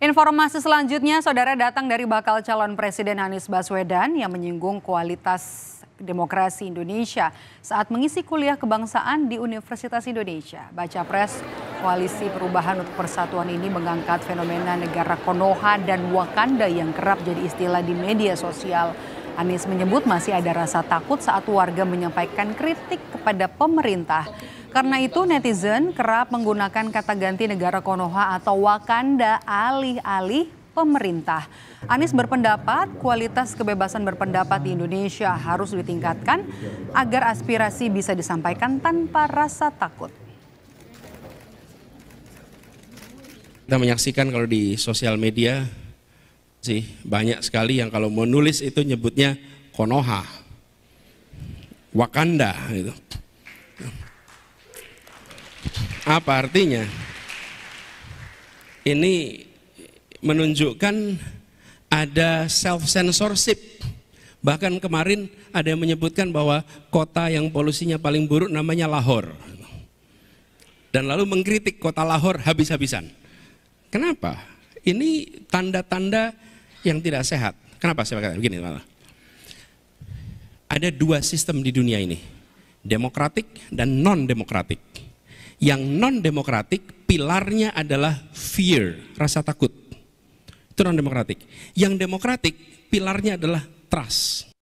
Informasi selanjutnya, saudara datang dari bakal calon Presiden Anies Baswedan yang menyinggung kualitas demokrasi Indonesia saat mengisi kuliah kebangsaan di Universitas Indonesia. Baca Pres, Koalisi Perubahan untuk Persatuan ini mengangkat fenomena negara Konoha dan Wakanda yang kerap jadi istilah di media sosial. Anies menyebut masih ada rasa takut saat warga menyampaikan kritik kepada pemerintah. Karena itu netizen kerap menggunakan kata ganti negara Konoha atau Wakanda alih-alih pemerintah. Anies berpendapat kualitas kebebasan berpendapat di Indonesia harus ditingkatkan agar aspirasi bisa disampaikan tanpa rasa takut. Kita menyaksikan kalau di sosial media sih banyak sekali yang kalau menulis itu nyebutnya Konoha, Wakanda gitu. Apa artinya? Ini menunjukkan ada self censorship. Bahkan kemarin ada yang menyebutkan bahwa kota yang polusinya paling buruk namanya Lahore. Dan lalu mengkritik kota Lahore habis-habisan. Kenapa? Ini tanda-tanda yang tidak sehat. Kenapa saya katakan begini, teman Ada dua sistem di dunia ini, demokratik dan non-demokratik. Yang non-demokratik pilarnya adalah fear, rasa takut. Itu non-demokratik. Yang demokratik pilarnya adalah trust.